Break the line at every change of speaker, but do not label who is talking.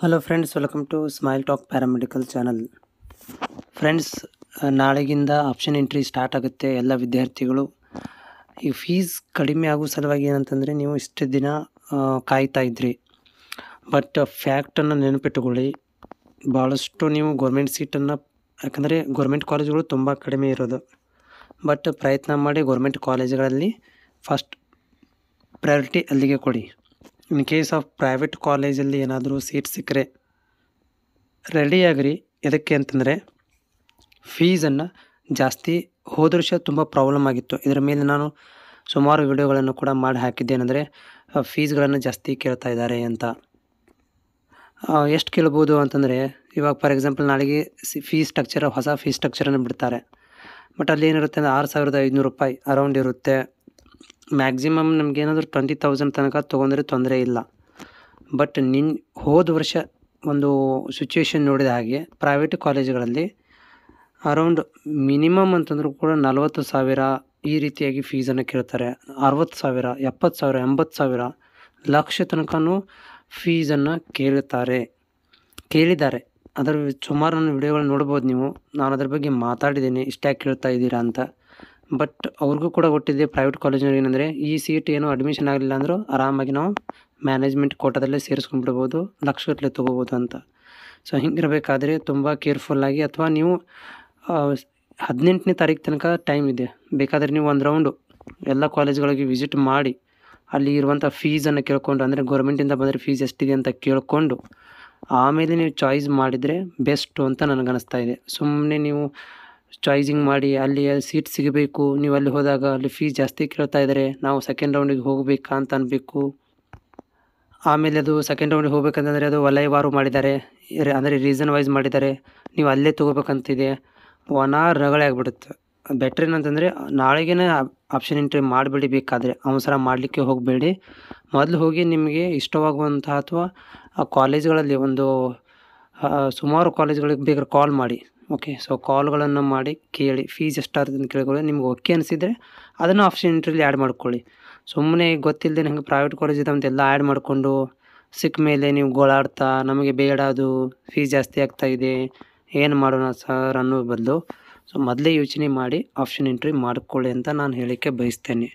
hello friends welcome to Smile Talk paramedical channel friends ನಾಳೆಗಿಂದ option entry start ಆಗುತ್ತೆ ಎಲ್ಲ ವಿದ್ಯಾರ್ಥಿಗಳು ಈ ಫೀಸ್ ಕಡಿಮೆ ಆಗೋ ಸಲುವಾಗಿ ಏನಂತಂದರೆ ನೀವು ಇಷ್ಟು ದಿನ ಕಾಯ್ತಾ ಇದ್ರಿ ಬಟ್ ಫ್ಯಾಕ್ಟನ್ನು ನೆನಪಿಟ್ಟುಕೊಳ್ಳಿ ಭಾಳಷ್ಟು ನೀವು ಗೌರ್ಮೆಂಟ್ ಸೀಟನ್ನು ಯಾಕಂದರೆ ಗೌರ್ಮೆಂಟ್ ಕಾಲೇಜುಗಳು ತುಂಬ ಕಡಿಮೆ ಇರೋದು ಬಟ್ ಪ್ರಯತ್ನ ಮಾಡಿ ಗೌರ್ಮೆಂಟ್ ಕಾಲೇಜುಗಳಲ್ಲಿ ಫಸ್ಟ್ ಪ್ರಯಾರಿಟಿ ಅಲ್ಲಿಗೆ ಕೊಡಿ ಇನ್ ಕೇಸ್ ಆಫ್ ಪ್ರೈವೇಟ್ ಕಾಲೇಜಲ್ಲಿ ಏನಾದರೂ ಸೀಟ್ ಸಿಕ್ಕರೆ ರೆಡಿಯಾಗ್ರಿ ಇದಕ್ಕೆ ಅಂತಂದರೆ ಫೀಸನ್ನು ಜಾಸ್ತಿ ಹೋದ ವರ್ಷ ತುಂಬ ಪ್ರಾಬ್ಲಮ್ ಆಗಿತ್ತು ಇದರ ಮೇಲೆ ನಾನು ಸುಮಾರು ವಿಡಿಯೋಗಳನ್ನು ಕೂಡ ಮಾಡಿ ಏನಂದರೆ ಫೀಸ್ಗಳನ್ನು ಜಾಸ್ತಿ ಕೇಳ್ತಾ ಇದ್ದಾರೆ ಅಂತ ಎಷ್ಟು ಕೇಳ್ಬೋದು ಅಂತಂದರೆ ಇವಾಗ ಫಾರ್ ಎಕ್ಸಾಂಪಲ್ ನಾಳೆಗೆ ಸಿ ಫೀಸ್ ಸ್ಟ್ರಕ್ಚರ್ ಹೊಸ ಫೀಸ್ ಸ್ಟ್ರಕ್ಚರನ್ನು ಬಿಡ್ತಾರೆ ಬಟ್ ಅಲ್ಲಿ ಏನಿರುತ್ತೆ ಅಂದರೆ ಆರು ಸಾವಿರದ ಐದುನೂರು ರೂಪಾಯಿ ಅರೌಂಡ್ ಇರುತ್ತೆ ಮ್ಯಾಕ್ಸಿಮಮ್ ಏನಾದರೂ ಟ್ವೆಂಟಿ ತೌಸಂಡ್ ತನಕ ತೊಗೊಂಡ್ರೆ ತೊಂದರೆ ಇಲ್ಲ ಬಟ್ ನಿನ್ ಹೋದ ವರ್ಷ ಒಂದು ಸಿಚುವೇಶನ್ ನೋಡಿದ ಹಾಗೆ ಪ್ರೈವೇಟ್ ಕಾಲೇಜ್ಗಳಲ್ಲಿ ಅರೌಂಡ್ ಮಿನಿಮಮ್ ಅಂತಂದರೂ ಕೂಡ ನಲವತ್ತು ಸಾವಿರ ಈ ರೀತಿಯಾಗಿ ಫೀಸನ್ನು ಕೇಳ್ತಾರೆ ಅರವತ್ತು ಸಾವಿರ ಎಪ್ಪತ್ತು ಸಾವಿರ ಎಂಬತ್ತು ಸಾವಿರ ಲಕ್ಷ ತನಕನೂ ಫೀಸನ್ನು ಕೇಳುತ್ತಾರೆ ಕೇಳಿದ್ದಾರೆ ಅದರ ಸುಮಾರು ನನ್ನ ವಿಡಿಯೋಗಳನ್ನ ನೋಡ್ಬೋದು ನೀವು ನಾನು ಅದ್ರ ಬಗ್ಗೆ ಮಾತಾಡಿದ್ದೀನಿ ಇಷ್ಟ ಕೇಳ್ತಾ ಇದ್ದೀರಾ ಅಂತ ಬಟ್ ಅವ್ರಿಗೂ ಕೂಡ ಕೊಟ್ಟಿದ್ದೆ ಪ್ರೈವೇಟ್ ಕಾಲೇಜ್ನವ್ರು ಏನಂದರೆ ಈ ಸೀಟ್ ಏನು ಅಡ್ಮಿಷನ್ ಆಗಲಿಲ್ಲ ಅಂದರೂ ಆರಾಮಾಗಿ ನಾವು ಮ್ಯಾನೇಜ್ಮೆಂಟ್ ಕೋಟಾದಲ್ಲೇ ಸೇರಿಸ್ಕೊಂಡ್ಬಿಡ್ಬೋದು ಲಕ್ಷಗಟ್ಟಲೆ ತೊಗೋಬೋದು ಅಂತ ಸೊ ಹಿಂಗಿರಬೇಕಾದ್ರೆ ತುಂಬ ಕೇರ್ಫುಲ್ಲಾಗಿ ಅಥವಾ ನೀವು ಹದಿನೆಂಟನೇ ತಾರೀಕು ತನಕ ಟೈಮ್ ಇದೆ ಬೇಕಾದರೆ ನೀವು ಒಂದು ರೌಂಡು ಎಲ್ಲ ಕಾಲೇಜ್ಗಳಿಗೆ ವಿಸಿಟ್ ಮಾಡಿ ಅಲ್ಲಿ ಇರುವಂಥ ಫೀಸನ್ನು ಕೇಳ್ಕೊಂಡು ಅಂದರೆ ಗೌರ್ಮೆಂಟಿಂದ ಬಂದರೆ ಫೀಸ್ ಎಷ್ಟಿದೆ ಅಂತ ಕೇಳಿಕೊಂಡು ಆಮೇಲೆ ನೀವು ಚಾಯ್ಸ್ ಮಾಡಿದರೆ ಬೆಸ್ಟು ಅಂತ ನನಗನ್ನಿಸ್ತಾ ಇದೆ ಸುಮ್ಮನೆ ನೀವು ಚಾಯ್ಸಿಂಗ್ ಮಾಡಿ ಅಲ್ಲಿ ಸೀಟ್ ಸಿಗಬೇಕು ನೀವು ಅಲ್ಲಿ ಹೋದಾಗ ಅಲ್ಲಿ ಫೀಸ್ ಜಾಸ್ತಿ ಕೇಳ್ತಾ ಇದ್ದಾರೆ ನಾವು ಸೆಕೆಂಡ್ ರೌಂಡಿಗೆ ಹೋಗಬೇಕಾ ಅಂತ ಅನ್ನಬೇಕು ಆಮೇಲೆ ಅದು ಸೆಕೆಂಡ್ ರೌಂಡಿಗೆ ಹೋಗ್ಬೇಕಂತಂದರೆ ಅದು ವಲಯವಾರು ಮಾಡಿದ್ದಾರೆ ಅಂದರೆ ರೀಸನ್ ವೈಸ್ ಮಾಡಿದ್ದಾರೆ ನೀವು ಅಲ್ಲೇ ತೊಗೋಬೇಕಂತಿದೆ ಒನ್ ಆರ್ ರಗಳೆ ಆಗಿಬಿಡುತ್ತೆ ಬೆಟ್ರ್ ಏನಂತಂದರೆ ನಾಳೆಗೇನೆ ಆಪ್ಷನ್ ಎಂಟ್ರಿ ಮಾಡಬೇಡಿ ಬೇಕಾದರೆ ಅವಸರ ಮಾಡಲಿಕ್ಕೆ ಹೋಗಬೇಡಿ ಮೊದಲು ಹೋಗಿ ನಿಮಗೆ ಇಷ್ಟವಾಗುವಂತಹ ಅಥವಾ ಆ ಕಾಲೇಜ್ಗಳಲ್ಲಿ ಒಂದು ಸುಮಾರು ಕಾಲೇಜ್ಗಳಿಗೆ ಬೇಕಾದ್ರೆ ಕಾಲ್ ಮಾಡಿ ಓಕೆ ಸೊ ಕಾಲ್ಗಳನ್ನು ಮಾಡಿ ಕೇಳಿ ಫೀಸ್ ಎಷ್ಟಾಗ್ತದೆ ಅಂತ ಕೇಳ್ಕೊಳ್ಳಿ ನಿಮ್ಗೆ ಓಕೆ ಅನಿಸಿದರೆ ಅದನ್ನು ಆಪ್ಷನ್ ಇಂಟ್ರಲ್ಲಿ ಆ್ಯಡ್ ಮಾಡ್ಕೊಳ್ಳಿ ಸುಮ್ಮನೆ ಗೊತ್ತಿಲ್ಲದೆ ಹಂಗೆ ಪ್ರೈವೇಟ್ ಕಾಲೇಜ್ ಇದೆ ಅಂತೆಲ್ಲ ಆ್ಯಡ್ ಮಾಡಿಕೊಂಡು ಸಿಕ್ಕ ಮೇಲೆ ನೀವು ಗೋಳಾಡ್ತಾ ನಮಗೆ ಬೇಡ ಅದು ಫೀಸ್ ಜಾಸ್ತಿ ಆಗ್ತಾ ಇದೆ ಏನು ಮಾಡೋಣ ಸರ್ ಅನ್ನೋ ಬದಲು ಸೊ ಮೊದಲೇ ಯೋಚನೆ ಮಾಡಿ ಆಪ್ಷನ್ ಎಂಟ್ರಿ ಮಾಡಿಕೊಳ್ಳಿ ಅಂತ ನಾನು ಹೇಳೋಕ್ಕೆ ಬಯಸ್ತೇನೆ